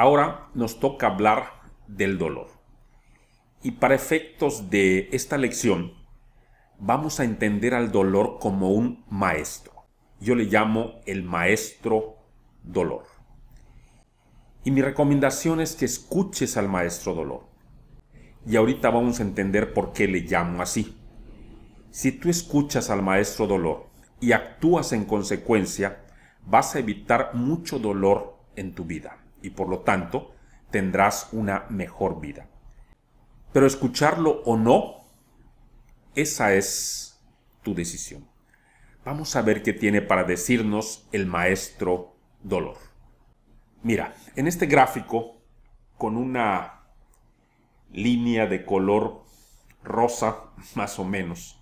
Ahora nos toca hablar del dolor. Y para efectos de esta lección, vamos a entender al dolor como un maestro. Yo le llamo el maestro dolor. Y mi recomendación es que escuches al maestro dolor. Y ahorita vamos a entender por qué le llamo así. Si tú escuchas al maestro dolor y actúas en consecuencia, vas a evitar mucho dolor en tu vida y por lo tanto tendrás una mejor vida. Pero escucharlo o no, esa es tu decisión. Vamos a ver qué tiene para decirnos el maestro dolor. Mira, en este gráfico, con una línea de color rosa, más o menos,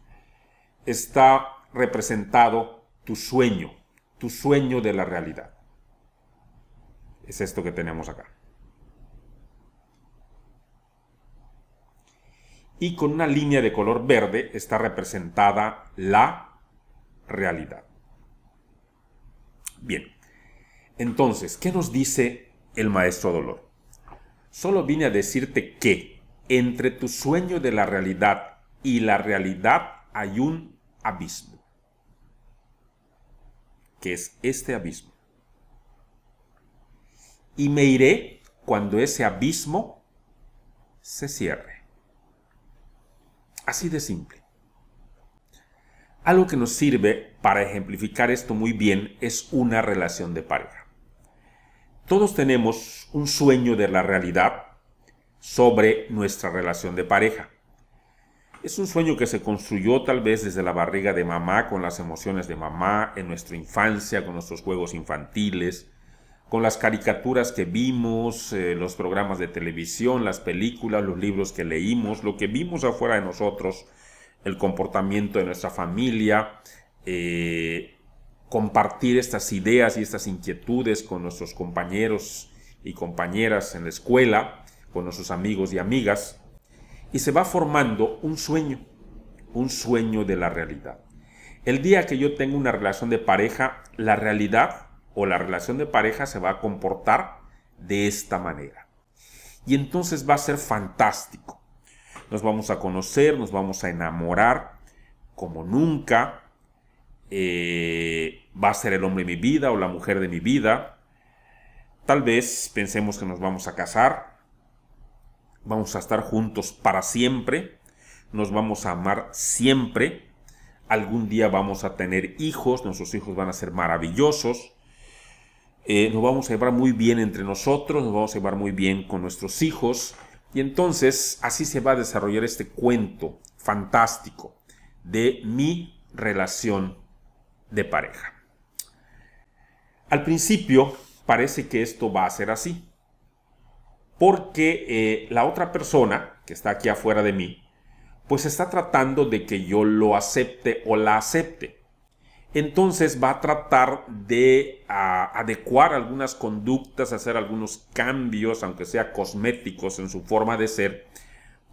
está representado tu sueño, tu sueño de la realidad es esto que tenemos acá. Y con una línea de color verde está representada la realidad. Bien, entonces, ¿qué nos dice el maestro Dolor? Solo vine a decirte que entre tu sueño de la realidad y la realidad hay un abismo, que es este abismo y me iré cuando ese abismo se cierre. Así de simple. Algo que nos sirve para ejemplificar esto muy bien es una relación de pareja. Todos tenemos un sueño de la realidad sobre nuestra relación de pareja. Es un sueño que se construyó tal vez desde la barriga de mamá, con las emociones de mamá, en nuestra infancia, con nuestros juegos infantiles, con las caricaturas que vimos, eh, los programas de televisión, las películas, los libros que leímos, lo que vimos afuera de nosotros, el comportamiento de nuestra familia, eh, compartir estas ideas y estas inquietudes con nuestros compañeros y compañeras en la escuela, con nuestros amigos y amigas, y se va formando un sueño, un sueño de la realidad. El día que yo tengo una relación de pareja, la realidad o la relación de pareja se va a comportar de esta manera. Y entonces va a ser fantástico. Nos vamos a conocer, nos vamos a enamorar como nunca. Eh, va a ser el hombre de mi vida o la mujer de mi vida. Tal vez pensemos que nos vamos a casar. Vamos a estar juntos para siempre. Nos vamos a amar siempre. Algún día vamos a tener hijos. Nuestros hijos van a ser maravillosos. Eh, nos vamos a llevar muy bien entre nosotros, nos vamos a llevar muy bien con nuestros hijos. Y entonces así se va a desarrollar este cuento fantástico de mi relación de pareja. Al principio parece que esto va a ser así, porque eh, la otra persona que está aquí afuera de mí, pues está tratando de que yo lo acepte o la acepte entonces va a tratar de ah, adecuar algunas conductas, hacer algunos cambios, aunque sea cosméticos en su forma de ser,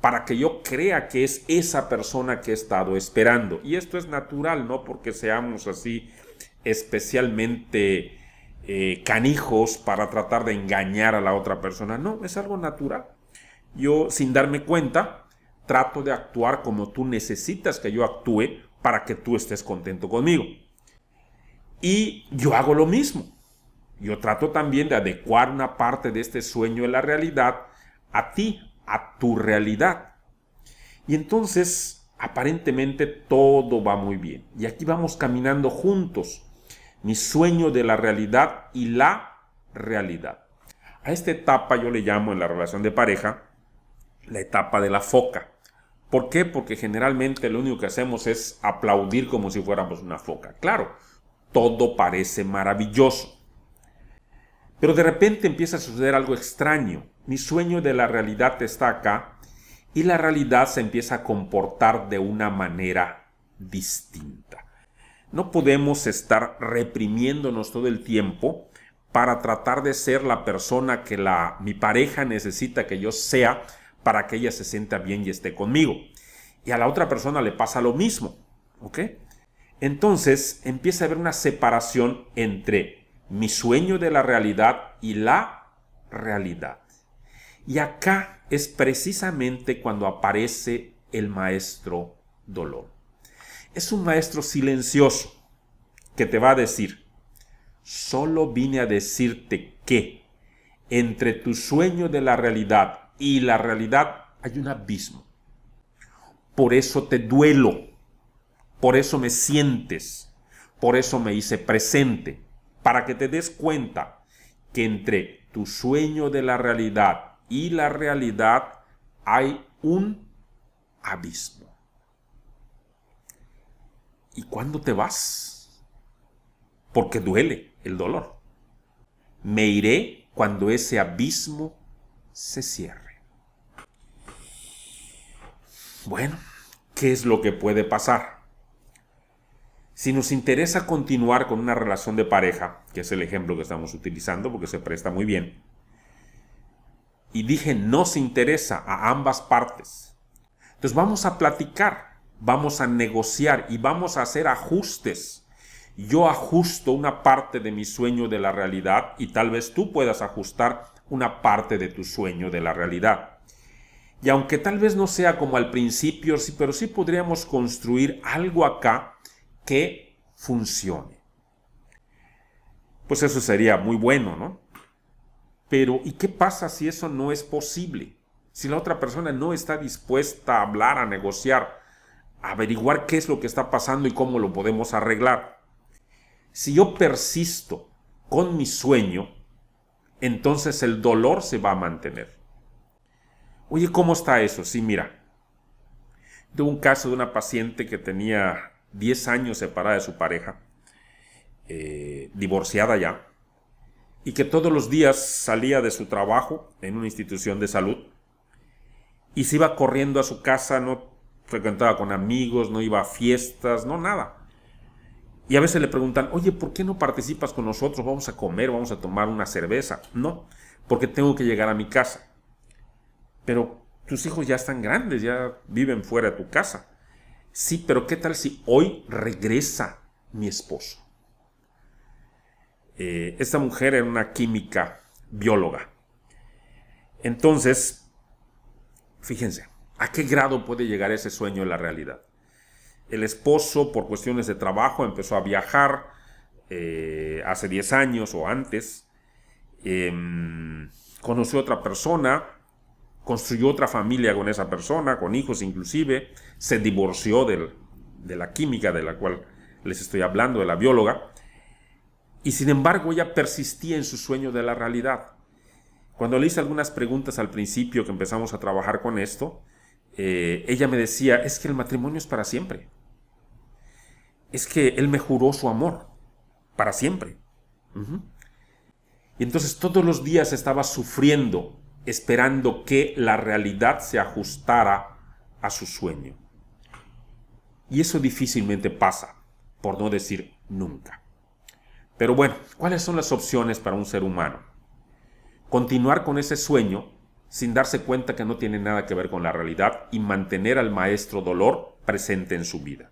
para que yo crea que es esa persona que he estado esperando. Y esto es natural, no porque seamos así especialmente eh, canijos para tratar de engañar a la otra persona. No, es algo natural. Yo, sin darme cuenta, trato de actuar como tú necesitas que yo actúe para que tú estés contento conmigo. Y yo hago lo mismo. Yo trato también de adecuar una parte de este sueño de la realidad a ti, a tu realidad. Y entonces, aparentemente todo va muy bien. Y aquí vamos caminando juntos. Mi sueño de la realidad y la realidad. A esta etapa yo le llamo en la relación de pareja la etapa de la foca. ¿Por qué? Porque generalmente lo único que hacemos es aplaudir como si fuéramos una foca. Claro, todo parece maravilloso. Pero de repente empieza a suceder algo extraño. Mi sueño de la realidad está acá y la realidad se empieza a comportar de una manera distinta. No podemos estar reprimiéndonos todo el tiempo para tratar de ser la persona que la, mi pareja necesita que yo sea para que ella se sienta bien y esté conmigo. Y a la otra persona le pasa lo mismo. ¿Ok? entonces empieza a haber una separación entre mi sueño de la realidad y la realidad. Y acá es precisamente cuando aparece el maestro dolor. Es un maestro silencioso que te va a decir, solo vine a decirte que entre tu sueño de la realidad y la realidad hay un abismo. Por eso te duelo por eso me sientes, por eso me hice presente, para que te des cuenta que entre tu sueño de la realidad y la realidad hay un abismo. ¿Y cuándo te vas? Porque duele el dolor. Me iré cuando ese abismo se cierre. Bueno, ¿qué es lo que puede pasar? Si nos interesa continuar con una relación de pareja, que es el ejemplo que estamos utilizando porque se presta muy bien, y dije nos interesa a ambas partes, entonces vamos a platicar, vamos a negociar y vamos a hacer ajustes. Yo ajusto una parte de mi sueño de la realidad y tal vez tú puedas ajustar una parte de tu sueño de la realidad. Y aunque tal vez no sea como al principio, sí, pero sí podríamos construir algo acá que funcione. Pues eso sería muy bueno, ¿no? Pero ¿y qué pasa si eso no es posible? Si la otra persona no está dispuesta a hablar, a negociar, a averiguar qué es lo que está pasando y cómo lo podemos arreglar. Si yo persisto con mi sueño, entonces el dolor se va a mantener. Oye, ¿cómo está eso? Sí, mira, de un caso de una paciente que tenía 10 años separada de su pareja, eh, divorciada ya, y que todos los días salía de su trabajo en una institución de salud y se iba corriendo a su casa, no frecuentaba con amigos, no iba a fiestas, no nada. Y a veces le preguntan, oye, ¿por qué no participas con nosotros? Vamos a comer, vamos a tomar una cerveza. No, porque tengo que llegar a mi casa. Pero tus hijos ya están grandes, ya viven fuera de tu casa. Sí, pero ¿qué tal si hoy regresa mi esposo? Eh, esta mujer era una química bióloga. Entonces, fíjense, ¿a qué grado puede llegar ese sueño en la realidad? El esposo, por cuestiones de trabajo, empezó a viajar eh, hace 10 años o antes. Em, conoció a otra persona, construyó otra familia con esa persona, con hijos inclusive, se divorció del, de la química de la cual les estoy hablando, de la bióloga, y sin embargo ella persistía en su sueño de la realidad. Cuando le hice algunas preguntas al principio que empezamos a trabajar con esto, eh, ella me decía, es que el matrimonio es para siempre. Es que él me juró su amor, para siempre. Y entonces todos los días estaba sufriendo esperando que la realidad se ajustara a su sueño. Y eso difícilmente pasa, por no decir nunca. Pero bueno, ¿cuáles son las opciones para un ser humano? Continuar con ese sueño sin darse cuenta que no tiene nada que ver con la realidad y mantener al maestro dolor presente en su vida.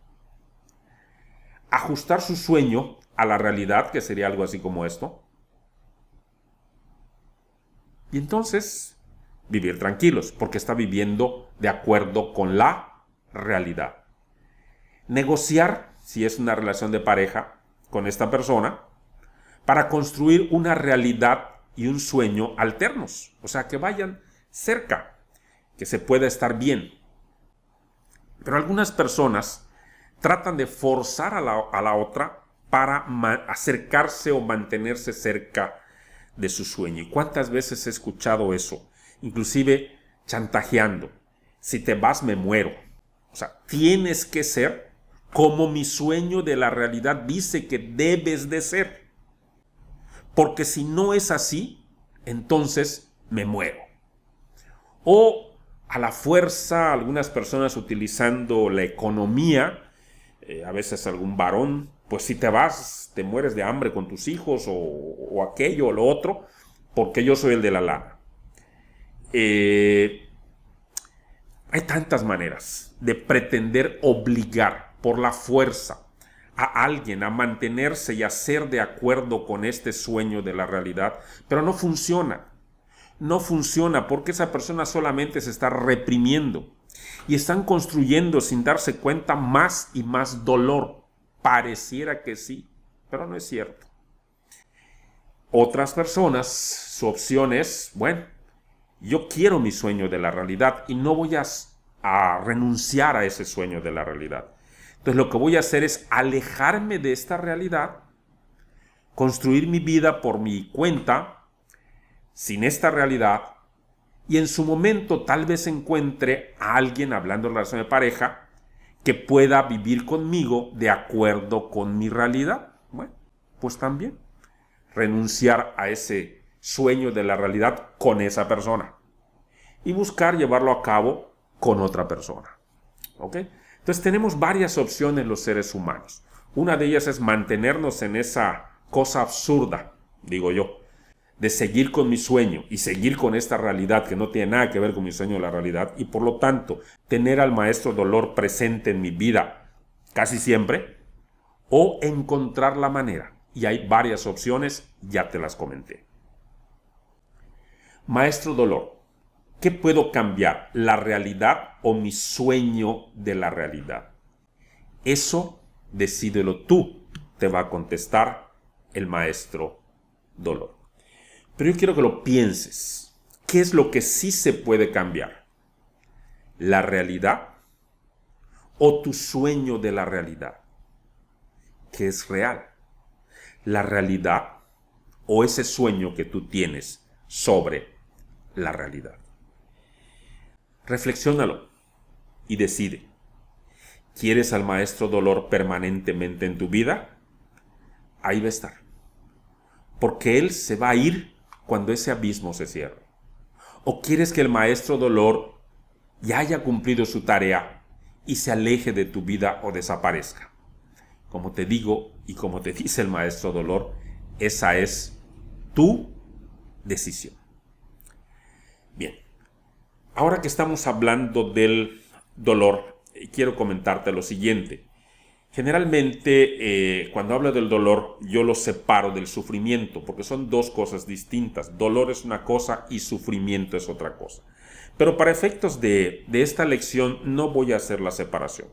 Ajustar su sueño a la realidad, que sería algo así como esto, y entonces, vivir tranquilos, porque está viviendo de acuerdo con la realidad. Negociar, si es una relación de pareja, con esta persona, para construir una realidad y un sueño alternos. O sea, que vayan cerca, que se pueda estar bien. Pero algunas personas tratan de forzar a la, a la otra para acercarse o mantenerse cerca de su sueño. ¿Y cuántas veces he escuchado eso? Inclusive chantajeando. Si te vas, me muero. O sea, tienes que ser como mi sueño de la realidad dice que debes de ser. Porque si no es así, entonces me muero. O a la fuerza, algunas personas utilizando la economía, eh, a veces algún varón pues si te vas, te mueres de hambre con tus hijos o, aquello o lo otro, porque yo soy el de la lana. Eh, hay tantas maneras de pretender obligar por la fuerza a alguien a mantenerse y a ser de acuerdo con este sueño de la realidad, pero no funciona. No funciona porque esa persona solamente se está reprimiendo y están construyendo sin darse cuenta más y más dolor Pareciera que sí, pero no es cierto. Otras personas, su opción es, bueno, yo quiero mi sueño de la realidad y no voy a, renunciar a ese sueño de la realidad. Entonces lo que voy a hacer es alejarme de esta realidad, construir mi vida por mi cuenta, sin esta realidad, y en su momento tal vez encuentre a alguien hablando de relación de pareja que pueda vivir conmigo de acuerdo con mi realidad. Bueno, pues también renunciar a ese sueño de la realidad con esa persona y buscar llevarlo a cabo con otra persona. ¿Ok? Entonces tenemos varias opciones los seres humanos. Una de ellas es mantenernos en esa cosa absurda, digo yo, de seguir con mi sueño y seguir con esta realidad que no tiene nada que ver con mi sueño o la realidad y por lo tanto tener al maestro dolor presente en mi vida casi siempre o encontrar la manera. Y hay varias opciones, ya te las comenté. Maestro dolor, ¿qué puedo cambiar? ¿La realidad o mi sueño de la realidad? Eso decídelo tú, te va a contestar el maestro dolor. Pero yo quiero que lo pienses. ¿Qué es lo que sí se puede cambiar? ¿La realidad o tu sueño de la realidad? ¿Qué es real? ¿La realidad o ese sueño que tú tienes sobre la realidad? Reflexiónalo y decide. ¿Quieres al maestro dolor permanentemente en tu vida? Ahí va a estar. Porque él se va a ir cuando ese abismo se cierre? ¿O quieres que el maestro dolor ya haya cumplido su tarea y se aleje de tu vida o desaparezca? Como te digo y como te dice el maestro dolor, esa es tu decisión. Bien, ahora que estamos hablando del dolor, eh, quiero comentarte lo siguiente. Generalmente, eh, cuando hablo del dolor, yo lo separo del sufrimiento, porque son dos cosas distintas. Dolor es una cosa y sufrimiento es otra cosa. Pero para efectos de, de esta lección no voy a hacer la separación.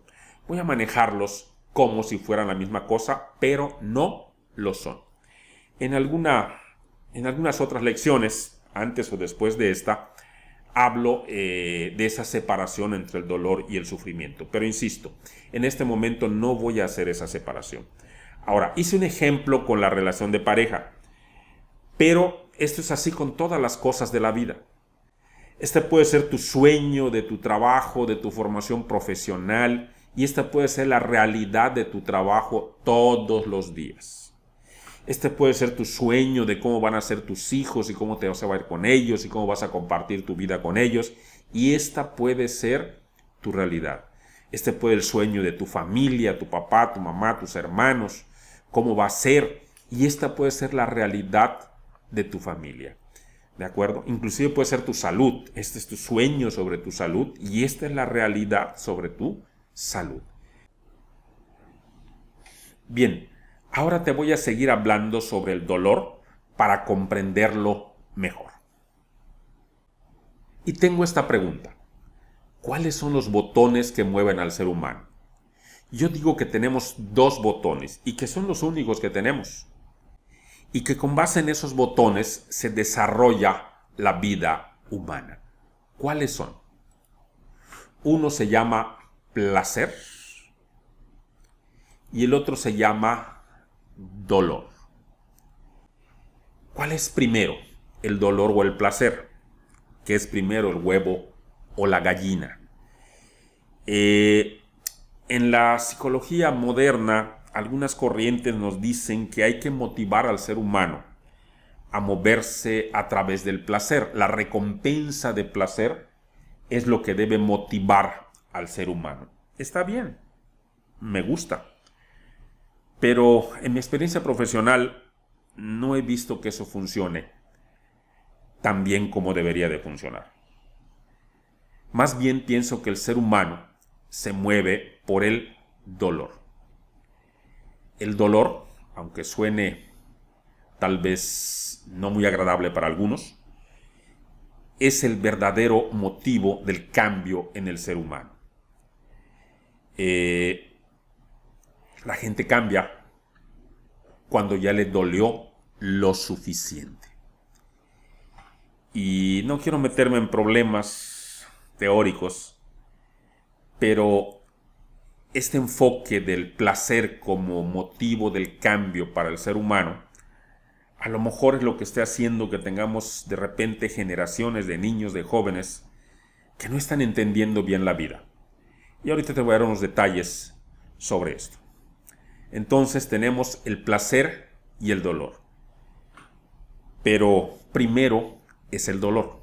Voy a manejarlos como si fueran la misma cosa, pero no lo son. En, alguna, en algunas otras lecciones, antes o después de esta, hablo eh, de esa separación entre el dolor y el sufrimiento. Pero insisto, en este momento no voy a hacer esa separación. Ahora, hice un ejemplo con la relación de pareja, pero esto es así con todas las cosas de la vida. Este puede ser tu sueño, de tu trabajo, de tu formación profesional, y esta puede ser la realidad de tu trabajo todos los días. Este puede ser tu sueño de cómo van a ser tus hijos y cómo te vas a ir con ellos y cómo vas a compartir tu vida con ellos. Y esta puede ser tu realidad. Este puede ser el sueño de tu familia, tu papá, tu mamá, tus hermanos, cómo va a ser. Y esta puede ser la realidad de tu familia. ¿De acuerdo? Inclusive puede ser tu salud. Este es tu sueño sobre tu salud y esta es la realidad sobre tu salud. Bien, Ahora te voy a seguir hablando sobre el dolor para comprenderlo mejor. Y tengo esta pregunta. ¿Cuáles son los botones que mueven al ser humano? Yo digo que tenemos dos botones y que son los únicos que tenemos. Y que con base en esos botones se desarrolla la vida humana. ¿Cuáles son? Uno se llama placer y el otro se llama dolor. ¿Cuál es primero, el dolor o el placer? ¿Qué es primero, el huevo o la gallina? Eh, en la psicología moderna, algunas corrientes nos dicen que hay que motivar al ser humano a moverse a través del placer. La recompensa de placer es lo que debe motivar al ser humano. Está bien, me gusta, pero en mi experiencia profesional no he visto que eso funcione tan bien como debería de funcionar. Más bien pienso que el ser humano se mueve por el dolor. El dolor, aunque suene tal vez no muy agradable para algunos, es el verdadero motivo del cambio en el ser humano. Eh, la gente cambia cuando ya le dolió lo suficiente. Y no quiero meterme en problemas teóricos, pero este enfoque del placer como motivo del cambio para el ser humano, a lo mejor es lo que está haciendo que tengamos de repente generaciones de niños, de jóvenes, que no están entendiendo bien la vida. Y ahorita te voy a dar unos detalles sobre esto entonces tenemos el placer y el dolor. Pero primero es el dolor.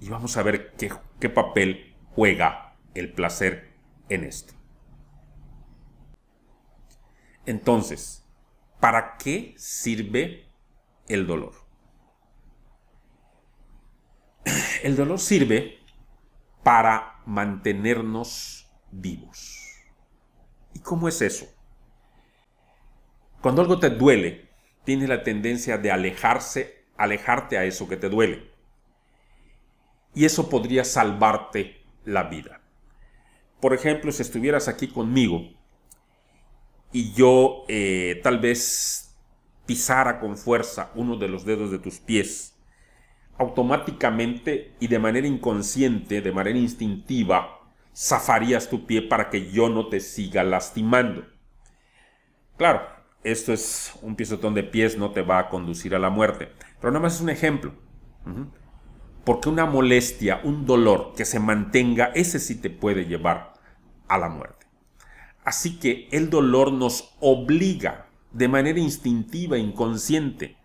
Y vamos a ver qué, papel juega el placer en esto. Entonces, ¿para qué sirve el dolor? El dolor sirve para mantenernos vivos. ¿Y cómo es eso? Cuando algo te duele, tienes la tendencia de alejarse, alejarte a eso que te duele. Y eso podría salvarte la vida. Por ejemplo, si estuvieras aquí conmigo y yo eh, tal vez pisara con fuerza uno de los dedos de tus pies, automáticamente y de manera inconsciente, de manera instintiva, zafarías tu pie para que yo no te siga lastimando. Claro, esto es un pisotón de pies, no te va a conducir a la muerte. Pero nada más es un ejemplo. Porque una molestia, un dolor que se mantenga, ese sí te puede llevar a la muerte. Así que el dolor nos obliga de manera instintiva, inconsciente,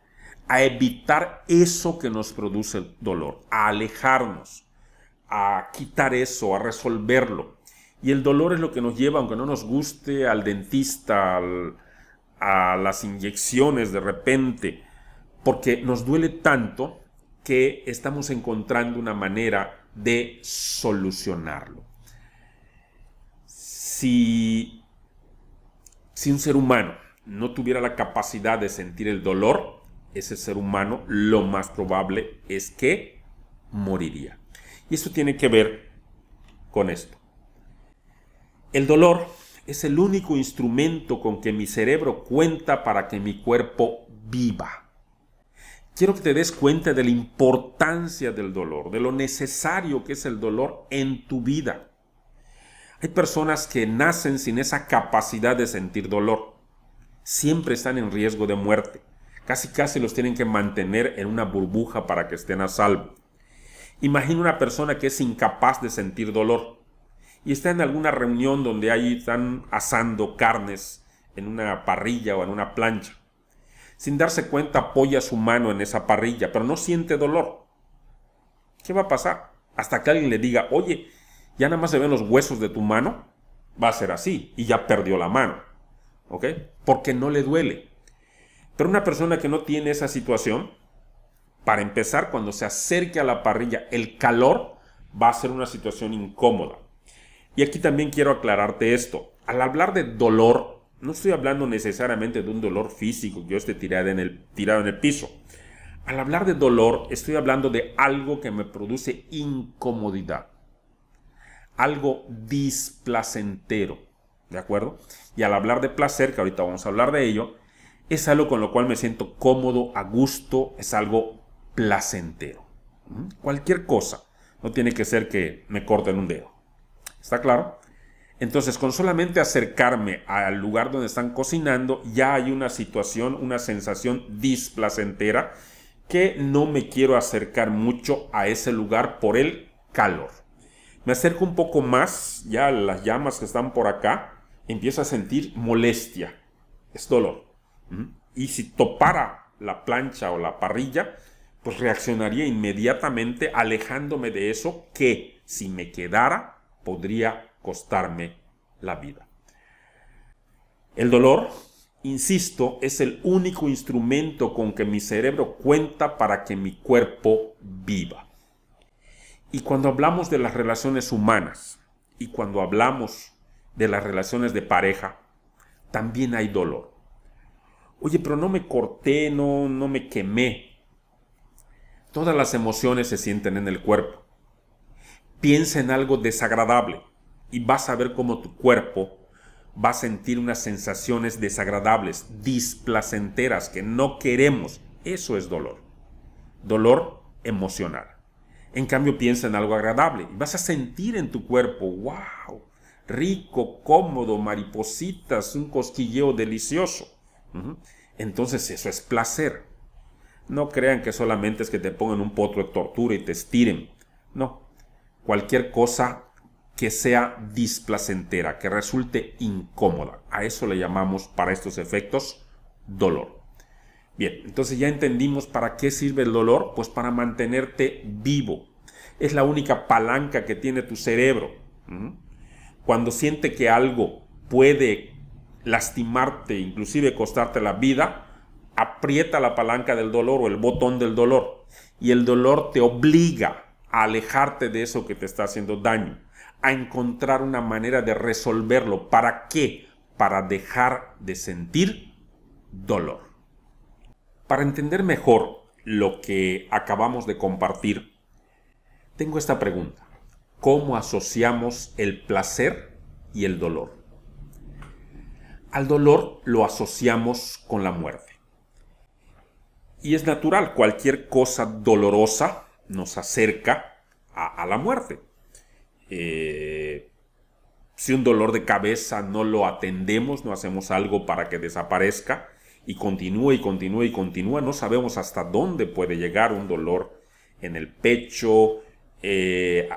a evitar eso que nos produce el dolor, a alejarnos, a quitar eso, a resolverlo. Y el dolor es lo que nos lleva, aunque no nos guste, al dentista, al, a las inyecciones de repente, porque nos duele tanto que estamos encontrando una manera de solucionarlo. Si, si un ser humano no tuviera la capacidad de sentir el dolor, ese ser humano lo más probable es que moriría. Y eso tiene que ver con esto. El dolor es el único instrumento con que mi cerebro cuenta para que mi cuerpo viva. Quiero que te des cuenta de la importancia del dolor, de lo necesario que es el dolor en tu vida. Hay personas que nacen sin esa capacidad de sentir dolor. Siempre están en riesgo de muerte. Casi casi los tienen que mantener en una burbuja para que estén a salvo. Imagina una persona que es incapaz de sentir dolor y está en alguna reunión donde ahí están asando carnes en una parrilla o en una plancha. Sin darse cuenta apoya su mano en esa parrilla, pero no siente dolor. ¿Qué va a pasar? Hasta que alguien le diga, oye, ya nada más se ven los huesos de tu mano, va a ser así, y ya perdió la mano. ¿Ok? Porque no le duele. Pero una persona que no tiene esa situación, para empezar, cuando se acerque a la parrilla, el calor va a ser una situación incómoda. Y aquí también quiero aclararte esto. Al hablar de dolor, no estoy hablando necesariamente de un dolor físico yo esté tirado en el, tirado en el piso. Al hablar de dolor, estoy hablando de algo que me produce incomodidad. Algo displacentero. ¿De acuerdo? Y al hablar de placer, que ahorita vamos a hablar de ello, es algo con lo cual me siento cómodo, a gusto, es algo placentero. ¿Mm? Cualquier cosa. No tiene que ser que me corten un dedo. ¿Está claro? Entonces, con solamente acercarme al lugar donde están cocinando, ya hay una situación, una sensación displacentera que no me quiero acercar mucho a ese lugar por el calor. Me acerco un poco más, ya las llamas que están por acá, empiezo a sentir molestia, es dolor. Y si topara la plancha o la parrilla, pues reaccionaría inmediatamente alejándome de eso que si me quedara podría costarme la vida. El dolor, insisto, es el único instrumento con que mi cerebro cuenta para que mi cuerpo viva. Y cuando hablamos de las relaciones humanas y cuando hablamos de las relaciones de pareja, también hay dolor. Oye, pero no me corté, no, no me quemé. Todas las emociones se sienten en el cuerpo piensa en algo desagradable y vas a ver cómo tu cuerpo va a sentir unas sensaciones desagradables, displacenteras, que no queremos. Eso es dolor. Dolor emocional. En cambio, piensa en algo agradable y vas a sentir en tu cuerpo, wow, rico, cómodo, maripositas, un cosquilleo delicioso. Entonces eso es placer. No crean que solamente es que te pongan un potro de tortura y te estiren. No, cualquier cosa que sea displacentera, que resulte incómoda. A eso le llamamos para estos efectos dolor. Bien, entonces ya entendimos para qué sirve el dolor, pues para mantenerte vivo. Es la única palanca que tiene tu cerebro. Cuando siente que algo puede lastimarte, inclusive costarte la vida, aprieta la palanca del dolor o el botón del dolor. Y el dolor te obliga a alejarte de eso que te está haciendo daño, a encontrar una manera de resolverlo. ¿Para qué? Para dejar de sentir dolor. Para entender mejor lo que acabamos de compartir, tengo esta pregunta. ¿Cómo asociamos el placer y el dolor? Al dolor lo asociamos con la muerte. Y es natural, cualquier cosa dolorosa nos acerca a, la muerte. Eh, si un dolor de cabeza no lo atendemos, no hacemos algo para que desaparezca y continúa y continúa y continúa, no sabemos hasta dónde puede llegar un dolor en el pecho, eh,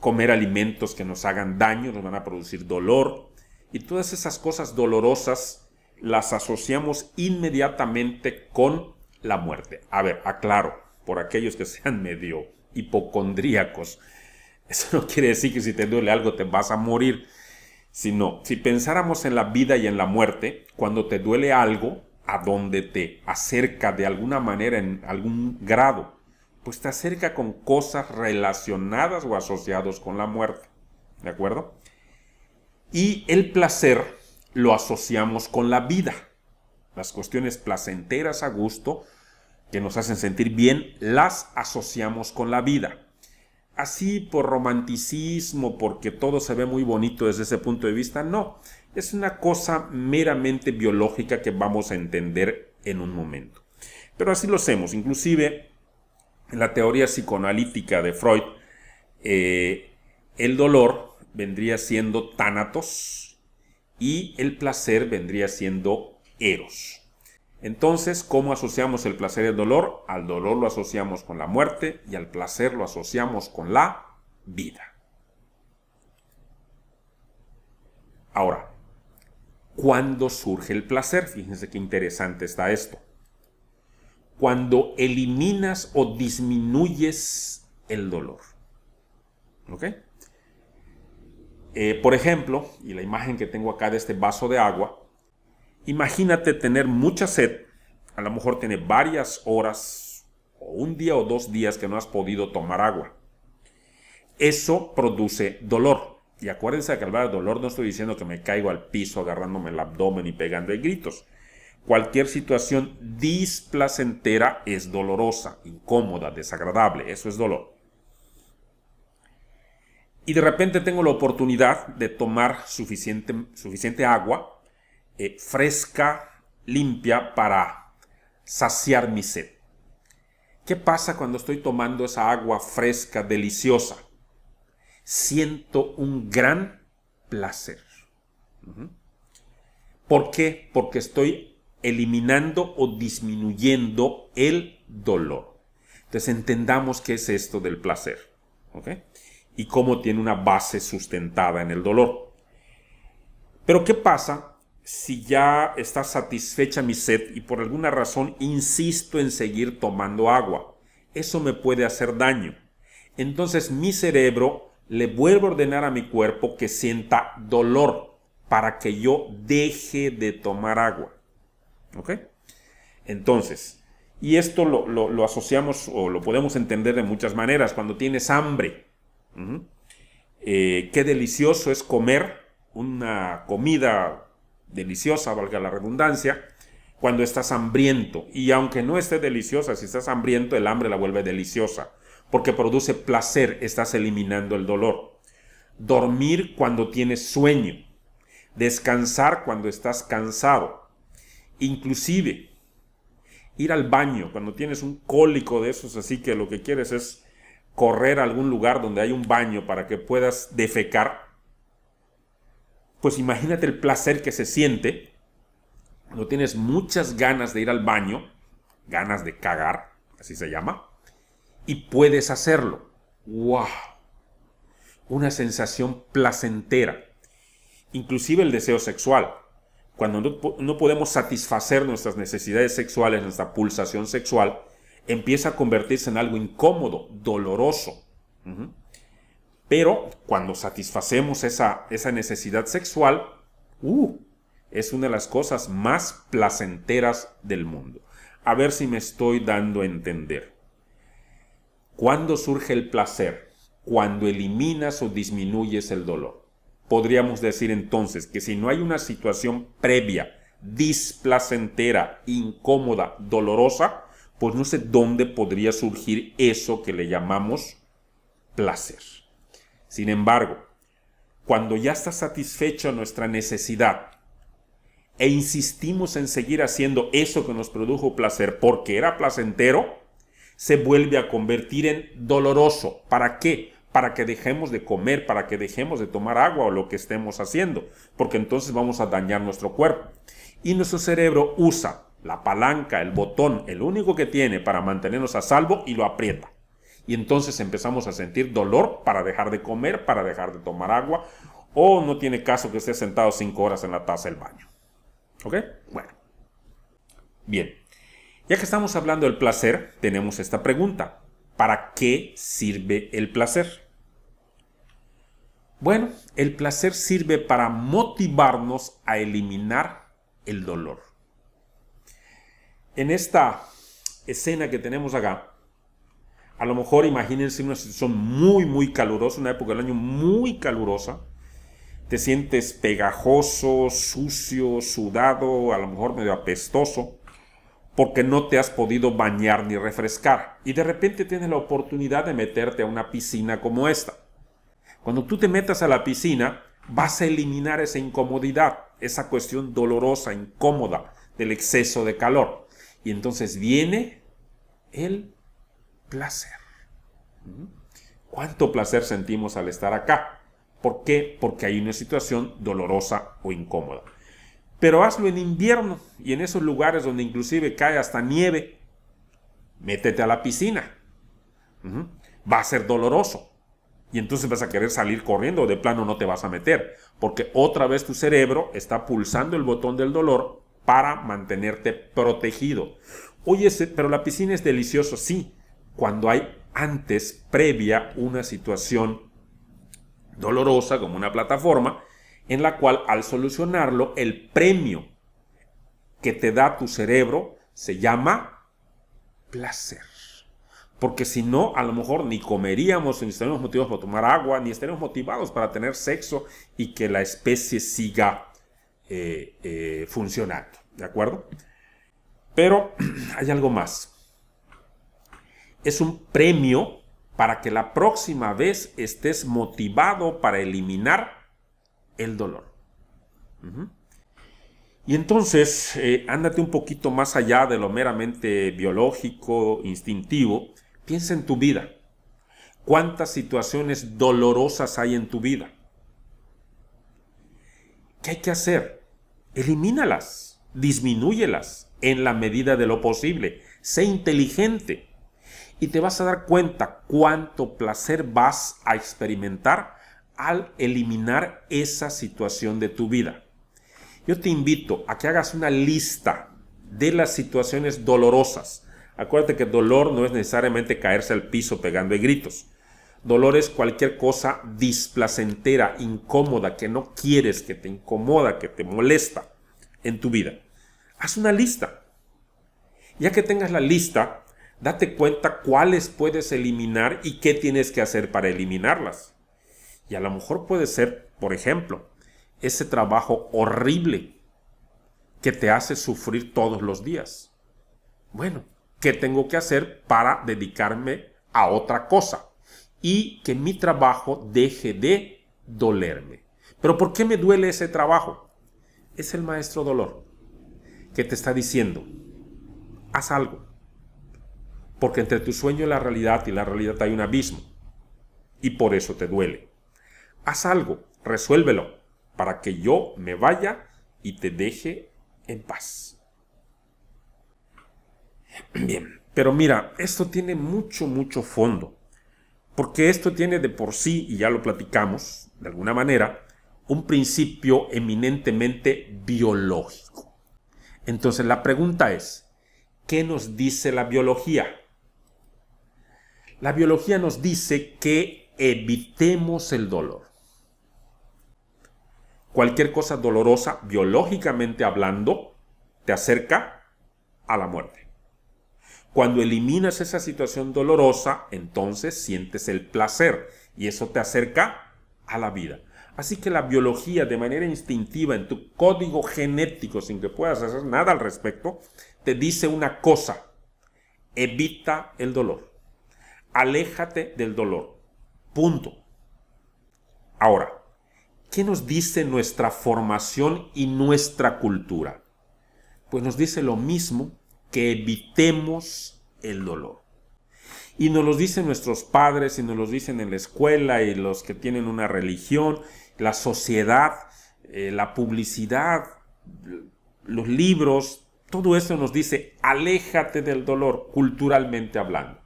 comer alimentos que nos hagan daño, nos van a producir dolor y todas esas cosas dolorosas las asociamos inmediatamente con la muerte. A ver, aclaro por aquellos que sean medio hipocondríacos. Eso no quiere decir que si te duele algo te vas a morir, sino si pensáramos en la vida y en la muerte, cuando te duele algo, a donde te acerca de alguna manera en algún grado, pues te acerca con cosas relacionadas o asociadas con la muerte. ¿De acuerdo? Y el placer lo asociamos con la vida. Las cuestiones placenteras a gusto que nos hacen sentir bien, las asociamos con la vida. Así por romanticismo, porque todo se ve muy bonito desde ese punto de vista, no. Es una cosa meramente biológica que vamos a entender en un momento. Pero así lo hacemos. Inclusive, en la teoría psicoanalítica de Freud, eh, el dolor vendría siendo tánatos y el placer vendría siendo eros. Entonces, ¿cómo asociamos el placer y el dolor? Al dolor lo asociamos con la muerte y al placer lo asociamos con la vida. Ahora, ¿cuándo surge el placer? Fíjense qué interesante está esto. Cuando eliminas o disminuyes el dolor. ¿Ok? Eh, por ejemplo, y la imagen que tengo acá de este vaso de agua, Imagínate tener mucha sed, a lo mejor tiene varias horas o un día o dos días que no has podido tomar agua. Eso produce dolor. Y acuérdense que al hablar de dolor no estoy diciendo que me caigo al piso agarrándome el abdomen y pegando gritos. Cualquier situación displacentera es dolorosa, incómoda, desagradable. Eso es dolor. Y de repente tengo la oportunidad de tomar suficiente agua eh, fresca, limpia para saciar mi sed. ¿Qué pasa cuando estoy tomando esa agua fresca, deliciosa? Siento un gran placer. ¿Por qué? Porque estoy eliminando o disminuyendo el dolor. Entonces entendamos qué es esto del placer. ¿ok? Y cómo tiene una base sustentada en el dolor. Pero ¿qué pasa si ya está satisfecha mi sed y por alguna razón insisto en seguir tomando agua. Eso me puede hacer daño. Entonces mi cerebro le vuelve a ordenar a mi cuerpo que sienta dolor para que yo deje de tomar agua. ¿Ok? Entonces, y esto lo, asociamos o lo podemos entender de muchas maneras. Cuando tienes hambre, eh, qué delicioso es comer una comida deliciosa, valga la redundancia, cuando estás hambriento. Y aunque no esté deliciosa, si estás hambriento, el hambre la vuelve deliciosa, porque produce placer, estás eliminando el dolor. Dormir cuando tienes sueño. Descansar cuando estás cansado. Inclusive, ir al baño cuando tienes un cólico de esos, así que lo que quieres es correr a algún lugar donde hay un baño para que puedas defecar pues imagínate el placer que se siente cuando tienes muchas ganas de ir al baño, ganas de cagar, así se llama, y puedes hacerlo. ¡Wow! Una sensación placentera. Inclusive el deseo sexual. Cuando no, podemos satisfacer nuestras necesidades sexuales, nuestra pulsación sexual, empieza a convertirse en algo incómodo, doloroso. Pero cuando satisfacemos esa, esa necesidad sexual, uh, es una de las cosas más placenteras del mundo. A ver si me estoy dando a entender. ¿Cuándo surge el placer? Cuando eliminas o disminuyes el dolor. Podríamos decir entonces que si no hay una situación previa, displacentera, incómoda, dolorosa, pues no sé dónde podría surgir eso que le llamamos placer. Sin embargo, cuando ya está satisfecha nuestra necesidad e insistimos en seguir haciendo eso que nos produjo placer porque era placentero, se vuelve a convertir en doloroso. ¿Para qué? Para que dejemos de comer, para que dejemos de tomar agua o lo que estemos haciendo, porque entonces vamos a dañar nuestro cuerpo. Y nuestro cerebro usa la palanca, el botón, el único que tiene para mantenernos a salvo y lo aprieta y entonces empezamos a sentir dolor para dejar de comer, para dejar de tomar agua o no tiene caso que esté sentado cinco horas en la taza del baño. ¿Ok? Bueno. Bien. Ya que estamos hablando del placer, tenemos esta pregunta. ¿Para qué sirve el placer? Bueno, el placer sirve para motivarnos a eliminar el dolor. En esta escena que tenemos acá, a lo mejor imagínense una situación muy, muy calurosa, una época del año muy calurosa. Te sientes pegajoso, sucio, sudado, a lo mejor medio apestoso, porque no te has podido bañar ni refrescar. Y de repente tienes la oportunidad de meterte a una piscina como esta. Cuando tú te metas a la piscina, vas a eliminar esa incomodidad, esa cuestión dolorosa, incómoda del exceso de calor. Y entonces viene el placer. ¿Cuánto placer sentimos al estar acá? ¿Por qué? Porque hay una situación dolorosa o incómoda. Pero hazlo en invierno y en esos lugares donde inclusive cae hasta nieve. Métete a la piscina. Va a ser doloroso. Y entonces vas a querer salir corriendo o de plano no te vas a meter. Porque otra vez tu cerebro está pulsando el botón del dolor para mantenerte protegido. Oye, pero la piscina es deliciosa, sí, cuando hay antes, previa, una situación dolorosa como una plataforma, en la cual al solucionarlo el premio que te da tu cerebro se llama placer. Porque si no, a lo mejor ni comeríamos, ni estaríamos motivados para tomar agua, ni estaríamos motivados para tener sexo y que la especie siga eh, eh, funcionando. ¿De acuerdo? Pero hay algo más es un premio para que la próxima vez estés motivado para eliminar el dolor. Y entonces, eh, ándate un poquito más allá de lo meramente biológico, instintivo, piensa en tu vida. ¿Cuántas situaciones dolorosas hay en tu vida? ¿Qué hay que hacer? Elimínalas, disminúyelas en la medida de lo posible. Sé inteligente y te vas a dar cuenta cuánto placer vas a experimentar al eliminar esa situación de tu vida. Yo te invito a que hagas una lista de las situaciones dolorosas. Acuérdate que dolor no es necesariamente caerse al piso pegando gritos. Dolor es cualquier cosa displacentera, incómoda, que no quieres, que te incomoda, que te molesta en tu vida. Haz una lista. Ya que tengas la lista, date cuenta cuáles puedes eliminar y qué tienes que hacer para eliminarlas. Y a lo mejor puede ser, por ejemplo, ese trabajo horrible que te hace sufrir todos los días. Bueno, ¿qué tengo que hacer para dedicarme a otra cosa? Y que mi trabajo deje de dolerme. Pero ¿por qué me duele ese trabajo? Es el maestro dolor que te está diciendo, haz algo porque entre tu sueño y la realidad y la realidad hay un abismo, y por eso te duele. Haz algo, resuélvelo, para que yo me vaya y te deje en paz. Bien, pero mira, esto tiene mucho, mucho fondo, porque esto tiene de por sí, y ya lo platicamos, de alguna manera, un principio eminentemente biológico. Entonces la pregunta es, ¿qué nos dice la biología? La biología nos dice que evitemos el dolor. Cualquier cosa dolorosa, biológicamente hablando, te acerca a la muerte. Cuando eliminas esa situación dolorosa, entonces sientes el placer y eso te acerca a la vida. Así que la biología de manera instintiva en tu código genético, sin que puedas hacer nada al respecto, te dice una cosa, evita el dolor aléjate del dolor. Punto. Ahora, ¿qué nos dice nuestra formación y nuestra cultura? Pues nos dice lo mismo, que evitemos el dolor. Y nos lo dicen nuestros padres y nos lo dicen en la escuela y los que tienen una religión, la sociedad, eh, la publicidad, los libros, todo eso nos dice, aléjate del dolor culturalmente hablando.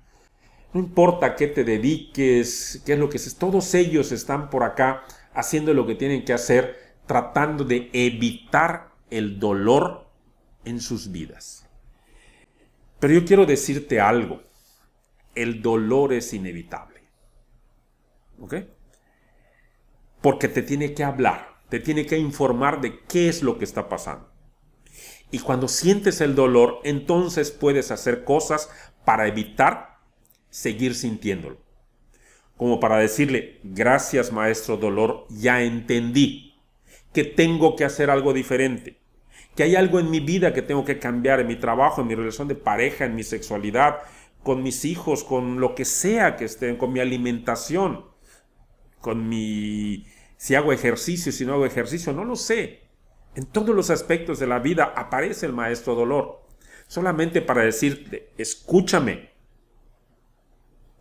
No importa qué te dediques, qué es lo que es, todos ellos están por acá haciendo lo que tienen que hacer, tratando de evitar el dolor en sus vidas. Pero yo quiero decirte algo, el dolor es inevitable. ¿Ok? Porque te tiene que hablar, te tiene que informar de qué es lo que está pasando. Y cuando sientes el dolor, entonces puedes hacer cosas para evitar seguir sintiéndolo. Como para decirle, gracias maestro dolor, ya entendí que tengo que hacer algo diferente, que hay algo en mi vida que tengo que cambiar, en mi trabajo, en mi relación de pareja, en mi sexualidad, con mis hijos, con lo que sea que estén, con mi alimentación, con mi... si hago ejercicio, si no hago ejercicio, no lo sé. En todos los aspectos de la vida aparece el maestro dolor, solamente para decirte, escúchame,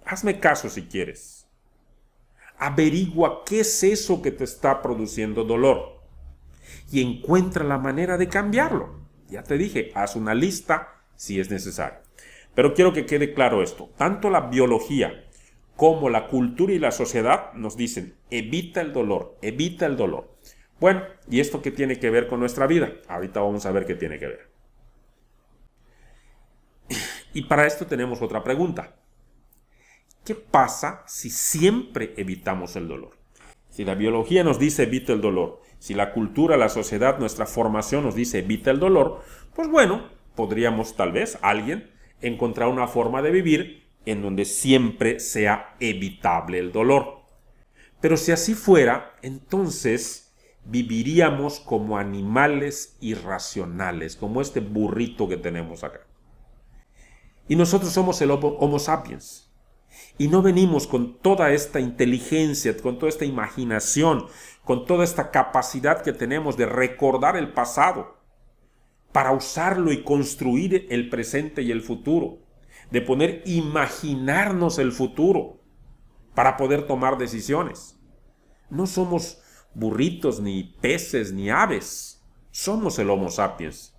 hazme caso si quieres. Averigua qué es eso que te está produciendo dolor y encuentra la manera de cambiarlo. Ya te dije, haz una lista si es necesario. Pero quiero que quede claro esto. Tanto la biología como la cultura y la sociedad nos dicen, evita el dolor, evita el dolor. Bueno, ¿y esto qué tiene que ver con nuestra vida? Ahorita vamos a ver qué tiene que ver. Y para esto tenemos otra pregunta. ¿Qué pasa si siempre evitamos el dolor? Si la biología nos dice evita el dolor, si la cultura, la sociedad, nuestra formación nos dice evita el dolor, pues bueno, podríamos tal vez alguien encontrar una forma de vivir en donde siempre sea evitable el dolor. Pero si así fuera, entonces viviríamos como animales irracionales, como este burrito que tenemos acá. Y nosotros somos el Homo sapiens y no venimos con toda esta inteligencia, con toda esta imaginación, con toda esta capacidad que tenemos de recordar el pasado para usarlo y construir el presente y el futuro, de poder imaginarnos el futuro para poder tomar decisiones. No somos burritos, ni peces, ni aves. Somos el Homo sapiens.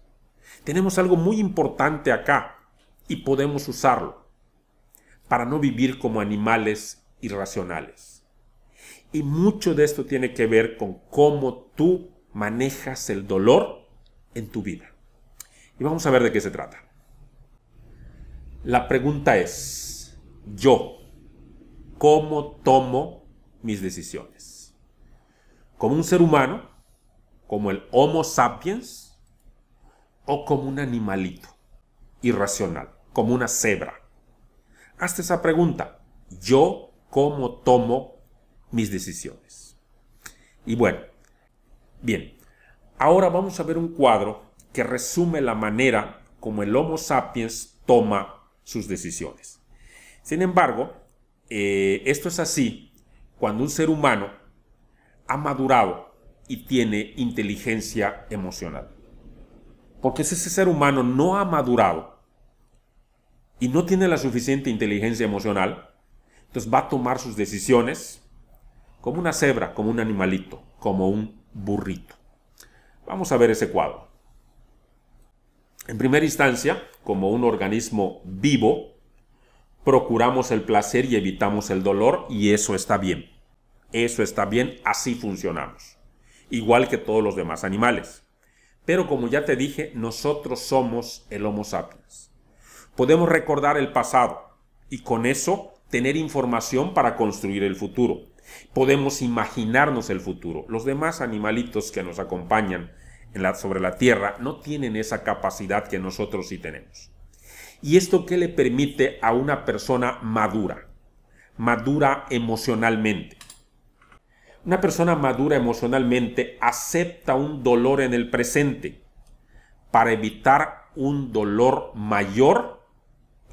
Tenemos algo muy importante acá y podemos usarlo para no vivir como animales irracionales. Y mucho de esto tiene que ver con cómo tú manejas el dolor en tu vida. Y vamos a ver de qué se trata. La pregunta es, yo, ¿cómo tomo mis decisiones? ¿Como un ser humano? ¿Como el Homo sapiens? ¿O como un animalito irracional? ¿Como una cebra? Hazte esa pregunta. ¿Yo cómo tomo mis decisiones? Y bueno, bien, ahora vamos a ver un cuadro que resume la manera como el Homo sapiens toma sus decisiones. Sin embargo, eh, esto es así cuando un ser humano ha madurado y tiene inteligencia emocional. Porque si ese ser humano no ha madurado y no tiene la suficiente inteligencia emocional, entonces va a tomar sus decisiones como una cebra, como un animalito, como un burrito. Vamos a ver ese cuadro. En primera instancia, como un organismo vivo, procuramos el placer y evitamos el dolor y eso está bien. Eso está bien, así funcionamos. Igual que todos los demás animales. Pero como ya te dije, nosotros somos el Homo sapiens podemos recordar el pasado y con eso tener información para construir el futuro. Podemos imaginarnos el futuro. Los demás animalitos que nos acompañan en la, sobre la Tierra no tienen esa capacidad que nosotros sí tenemos. ¿Y esto qué le permite a una persona madura? Madura emocionalmente. Una persona madura emocionalmente acepta un dolor en el presente para evitar un dolor mayor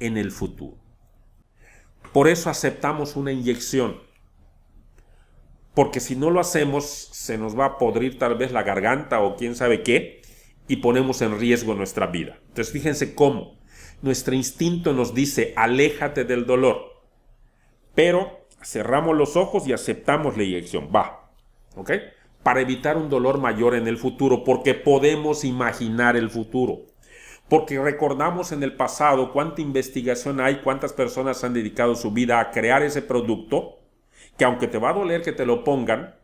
en el futuro. Por eso aceptamos una inyección, porque si no lo hacemos se nos va a podrir tal vez la garganta o quién sabe qué y ponemos en riesgo nuestra vida. Entonces fíjense cómo nuestro instinto nos dice aléjate del dolor, pero cerramos los ojos y aceptamos la inyección, va, ¿ok? Para evitar un dolor mayor en el futuro, porque podemos imaginar el futuro porque recordamos en el pasado cuánta investigación hay, cuántas personas han dedicado su vida a crear ese producto, que aunque te va a doler que te lo pongan,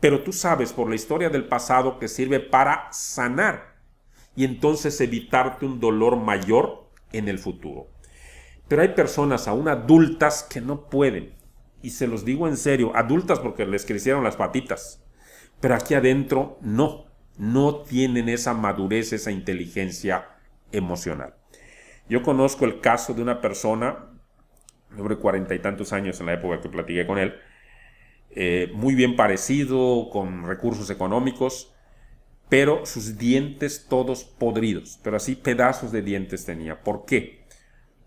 pero tú sabes por la historia del pasado que sirve para sanar y entonces evitarte un dolor mayor en el futuro. Pero hay personas aún adultas que no pueden, y se los digo en serio, adultas porque les crecieron las patitas, pero aquí adentro no no tienen esa madurez, esa inteligencia emocional. Yo conozco el caso de una persona, sobre cuarenta y tantos años en la época que platiqué con él, eh, muy bien parecido, con recursos económicos, pero sus dientes todos podridos, pero así pedazos de dientes tenía. ¿Por qué?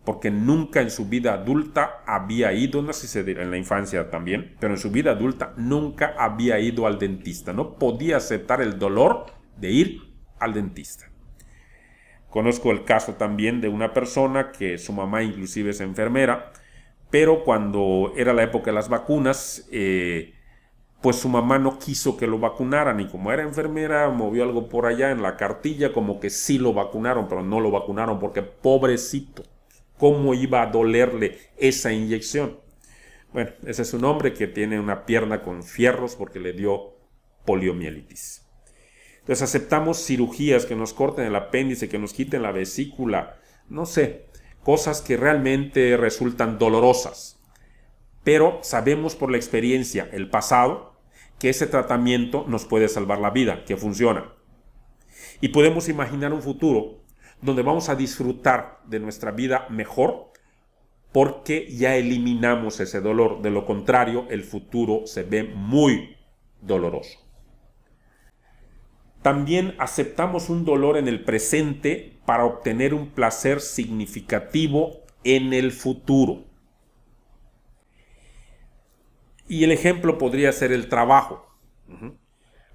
porque nunca en su vida adulta había ido, no sé si se en la infancia también, pero en su vida adulta nunca había ido al dentista, no podía aceptar el dolor de ir al dentista. Conozco el caso también de una persona que su mamá inclusive es enfermera, pero cuando era la época de las vacunas, eh, pues su mamá no quiso que lo vacunaran y como era enfermera movió algo por allá en la cartilla como que sí lo vacunaron, pero no lo vacunaron porque pobrecito cómo iba a dolerle esa inyección. Bueno, ese es un hombre que tiene una pierna con fierros porque le dio poliomielitis. Entonces aceptamos cirugías que nos corten el apéndice, que nos quiten la vesícula, no sé, cosas que realmente resultan dolorosas. Pero sabemos por la experiencia, el pasado, que ese tratamiento nos puede salvar la vida, que funciona. Y podemos imaginar un futuro donde vamos a disfrutar de nuestra vida mejor porque ya eliminamos ese dolor. De lo contrario, el futuro se ve muy doloroso. También aceptamos un dolor en el presente para obtener un placer significativo en el futuro. Y el ejemplo podría ser el trabajo.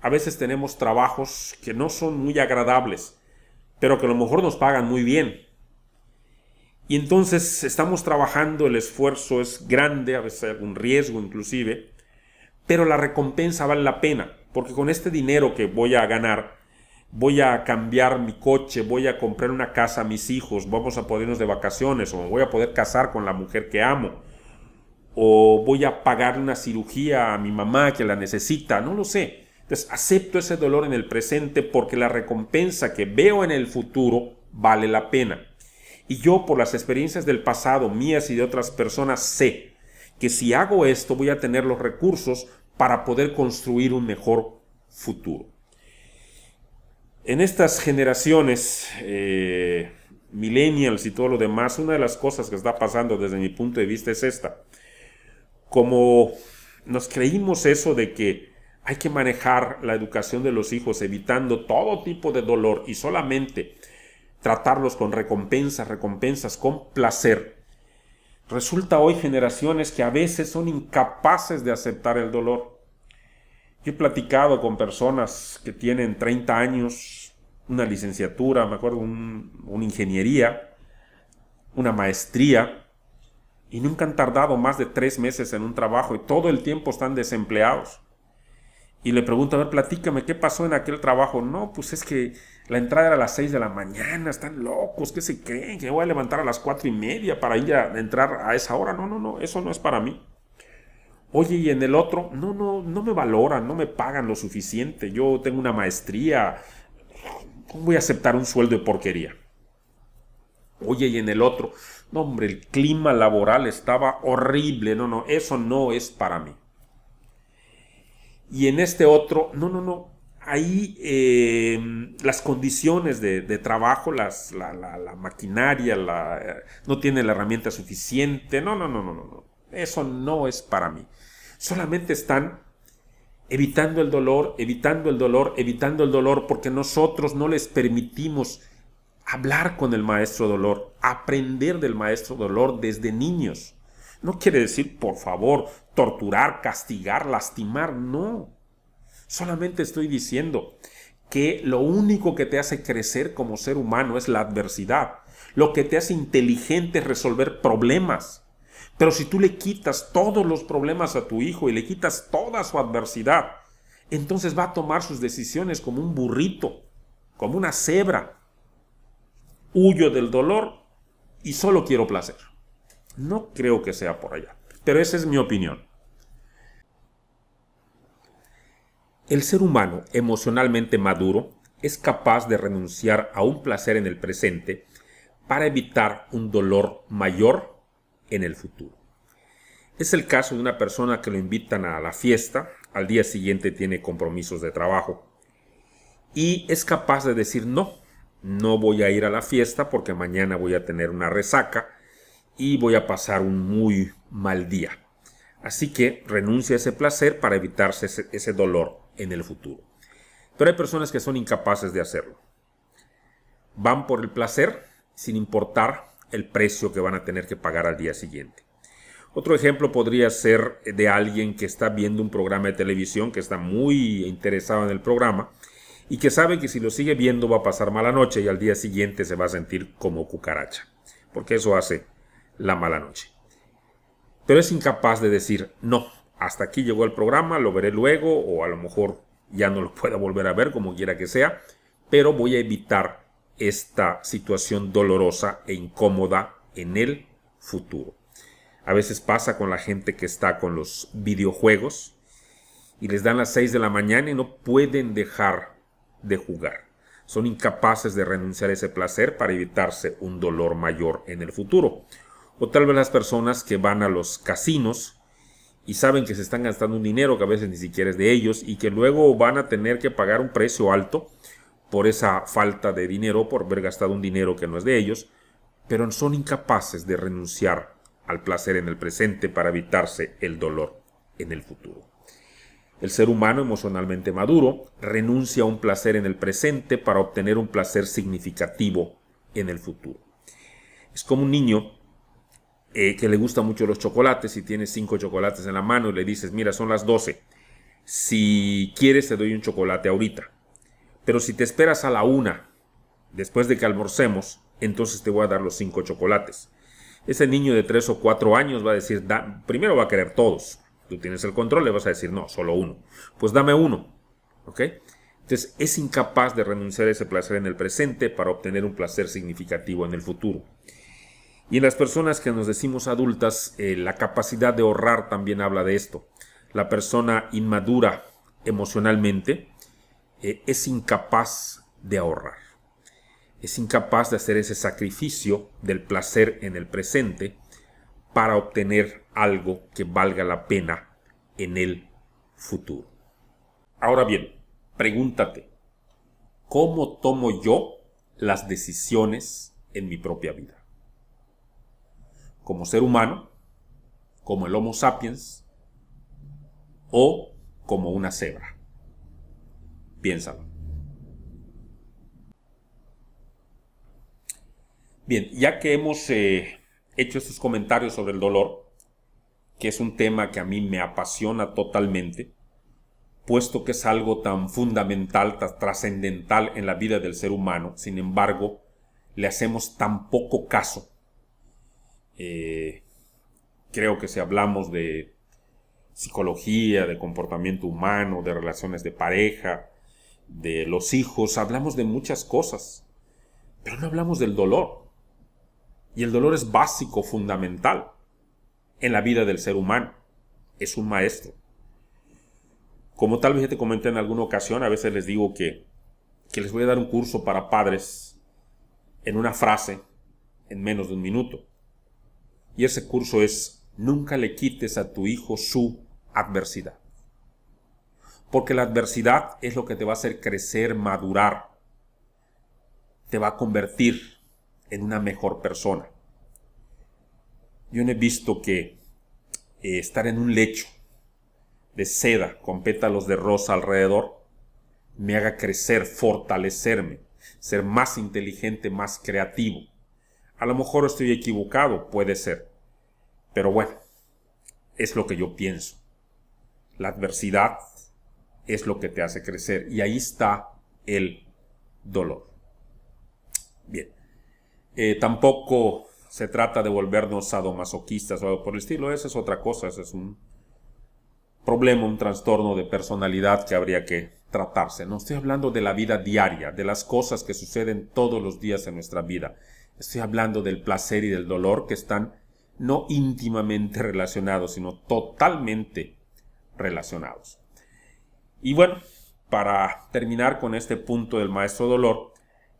A veces tenemos trabajos que no son muy agradables, pero que a lo mejor nos pagan muy bien. Y entonces estamos trabajando, el esfuerzo es grande, a veces hay algún riesgo inclusive, pero la recompensa vale la pena, porque con este dinero que voy a ganar, voy a cambiar mi coche, voy a comprar una casa a mis hijos, vamos a podernos de vacaciones, o voy a poder casar con la mujer que amo, o voy a pagar una cirugía a mi mamá que la necesita, no lo sé. Entonces, acepto ese dolor en el presente porque la recompensa que veo en el futuro vale la pena. Y yo, por las experiencias del pasado, mías y de otras personas, sé que si hago esto voy a tener los recursos para poder construir un mejor futuro. En estas generaciones, eh, millennials y todo lo demás, una de las cosas que está pasando desde mi punto de vista es esta. Como nos creímos eso de que hay que manejar la educación de los hijos evitando todo tipo de dolor y solamente tratarlos con recompensas, recompensas con placer. Resulta hoy generaciones que a veces son incapaces de aceptar el dolor. Yo he platicado con personas que tienen 30 años, una licenciatura, me acuerdo, una ingeniería, una maestría, y nunca han tardado más de tres meses en un trabajo y todo el tiempo están desempleados y le pregunto, a ver, platícame, ¿qué pasó en aquel trabajo? No, pues es que la entrada era a las 6 de la mañana, están locos, ¿qué se creen? Que voy a levantar a las cuatro y media para ir a entrar a esa hora. No, no, no, eso no es para mí. Oye, y en el otro, no, no, no me valoran, no me pagan lo suficiente, yo tengo una maestría, ¿cómo voy a aceptar un sueldo de porquería? Oye, y en el otro, no, hombre, el clima laboral estaba horrible, no, no, eso no es para mí y en este otro, no, no, no, ahí em, las condiciones de, trabajo, la, maquinaria, la, eh, no tiene la herramienta suficiente, no, no, no, no, no, eso no es para mí. Solamente están evitando el dolor, evitando el dolor, evitando el dolor, porque nosotros no les permitimos hablar con el maestro dolor, aprender del maestro dolor desde niños. No quiere decir, por favor, torturar, castigar, lastimar, no. Solamente estoy diciendo que lo único que te hace crecer como ser humano es la adversidad. Lo que te hace inteligente es resolver problemas. Pero si tú le quitas todos los problemas a tu hijo y le quitas toda su adversidad, entonces va a tomar sus decisiones como un burrito, como una cebra. Huyo del dolor y solo quiero placer. No creo que sea por allá pero esa es mi opinión. El ser humano emocionalmente maduro es capaz de renunciar a un placer en el presente para evitar un dolor mayor en el futuro. Es el caso de una persona que lo invitan a la fiesta, al día siguiente tiene compromisos de trabajo y es capaz de decir no, no voy a ir a la fiesta porque mañana voy a tener una resaca y voy a pasar un muy mal día. Así que renuncia a ese placer para evitarse ese, ese dolor en el futuro. Pero hay personas que son incapaces de hacerlo. Van por el placer sin importar el precio que van a tener que pagar al día siguiente. Otro ejemplo podría ser de alguien que está viendo un programa de televisión, que está muy interesado en el programa y que sabe que si lo sigue viendo va a pasar mala noche y al día siguiente se va a sentir como cucaracha, porque eso hace la mala noche. Pero es incapaz de decir, no, hasta aquí llegó el programa, lo veré luego o a lo mejor ya no lo pueda volver a ver como quiera que sea, pero voy a evitar esta situación dolorosa e incómoda en el futuro. A veces pasa con la gente que está con los videojuegos y les dan las 6 de la mañana y no pueden dejar de jugar. Son incapaces de renunciar a ese placer para evitarse un dolor mayor en el futuro. O tal vez las personas que van a los casinos y saben que se están gastando un dinero que a veces ni siquiera es de ellos y que luego van a tener que pagar un precio alto por esa falta de dinero, por haber gastado un dinero que no es de ellos, pero son incapaces de renunciar al placer en el presente para evitarse el dolor en el futuro. El ser humano emocionalmente maduro renuncia a un placer en el presente para obtener un placer significativo en el futuro. Es como un niño eh, que le gusta mucho los chocolates y tienes cinco chocolates en la mano y le dices, mira, son las 12. Si quieres te doy un chocolate ahorita. Pero si te esperas a la una, después de que almorcemos, entonces te voy a dar los cinco chocolates. Ese niño de tres o cuatro años va a decir, primero va a querer todos. Tú tienes el control, le vas a decir, no, solo uno. Pues dame uno. ¿Ok? Entonces es incapaz de renunciar a ese placer en el presente para obtener un placer significativo en el futuro. Y en las personas que nos decimos adultas, eh, la capacidad de ahorrar también habla de esto. La persona inmadura emocionalmente eh, es incapaz de ahorrar. Es incapaz de hacer ese sacrificio del placer en el presente para obtener algo que valga la pena en el futuro. Ahora bien, pregúntate, ¿cómo tomo yo las decisiones en mi propia vida? como ser humano, como el Homo sapiens o como una cebra. Piénsalo. Bien, ya que hemos eh, hecho estos comentarios sobre el dolor, que es un tema que a mí me apasiona totalmente, puesto que es algo tan fundamental, tan trascendental en la vida del ser humano, sin embargo, le hacemos tan poco caso eh, creo que si hablamos de psicología, de comportamiento humano, de relaciones de pareja, de los hijos, hablamos de muchas cosas, pero no hablamos del dolor. Y el dolor es básico, fundamental en la vida del ser humano. Es un maestro. Como tal vez ya te comenté en alguna ocasión, a veces les digo que, que les voy a dar un curso para padres en una frase en menos de un minuto. Y ese curso es, nunca le quites a tu hijo su adversidad. Porque la adversidad es lo que te va a hacer crecer, madurar. Te va a convertir en una mejor persona. Yo no he visto que eh, estar en un lecho de seda con pétalos de rosa alrededor me haga crecer, fortalecerme, ser más inteligente, más creativo. A lo mejor estoy equivocado, puede ser. Pero bueno, es lo que yo pienso. La adversidad es lo que te hace crecer y ahí está el dolor. Bien, eh, tampoco se trata de volvernos sadomasoquistas o algo por el estilo, esa es otra cosa, ese es un problema, un trastorno de personalidad que habría que tratarse. No estoy hablando de la vida diaria, de las cosas que suceden todos los días en nuestra vida. Estoy hablando del placer y del dolor que están no íntimamente relacionados, sino totalmente relacionados. Y bueno, para terminar con este punto del maestro dolor,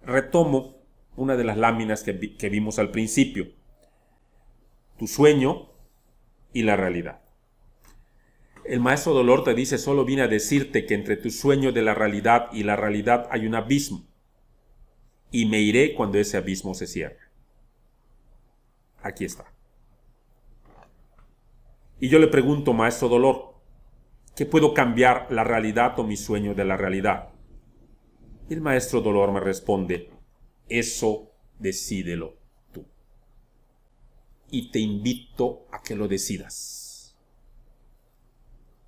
retomo una de las láminas que, vimos al principio, tu sueño y la realidad. El maestro dolor te dice, solo vine a decirte que entre tu sueño de la realidad y la realidad hay un abismo y me iré cuando ese abismo se cierre. Aquí está. Y yo le pregunto, maestro dolor, ¿qué puedo cambiar la realidad o mi sueño de la realidad? Y el maestro dolor me responde, eso decídelo tú. Y te invito a que lo decidas.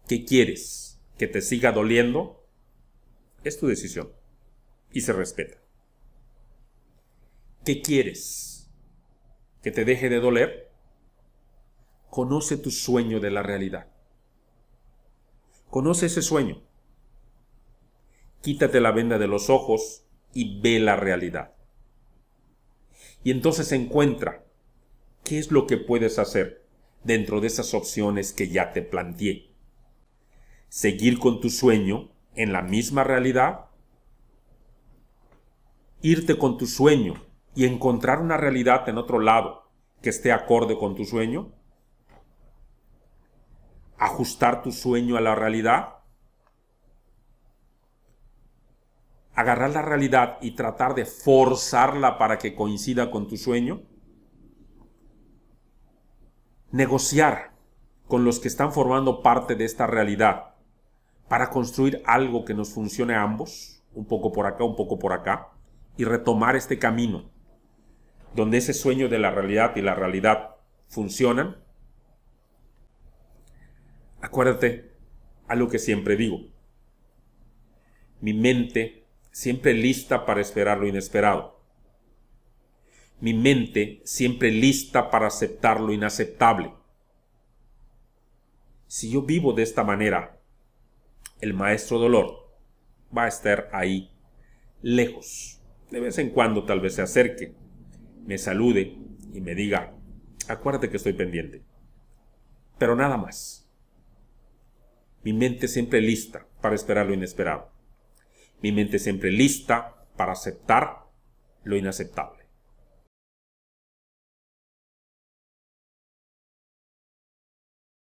¿Qué quieres? ¿Que te siga doliendo? Es tu decisión. Y se respeta. ¿Qué quieres? ¿Que te deje de doler? Conoce tu sueño de la realidad. Conoce ese sueño. Quítate la venda de los ojos y ve la realidad. Y entonces encuentra qué es lo que puedes hacer dentro de esas opciones que ya te planteé. Seguir con tu sueño en la misma realidad. Irte con tu sueño y encontrar una realidad en otro lado que esté acorde con tu sueño? ¿Ajustar tu sueño a la realidad? ¿Agarrar la realidad y tratar de forzarla para que coincida con tu sueño? ¿Negociar con los que están formando parte de esta realidad para construir algo que nos funcione a ambos? Un poco por acá, un poco por acá. Y retomar este camino donde ese sueño de la realidad y la realidad funcionan? Acuérdate a lo que siempre digo. Mi mente siempre lista para esperar lo inesperado. Mi mente siempre lista para aceptar lo inaceptable. Si yo vivo de esta manera, el maestro dolor va a estar ahí, lejos. De vez en cuando tal vez se acerque, me salude y me diga, acuérdate que estoy pendiente. Pero nada más. Mi mente siempre lista para esperar lo inesperado. Mi mente siempre lista para aceptar lo inaceptable.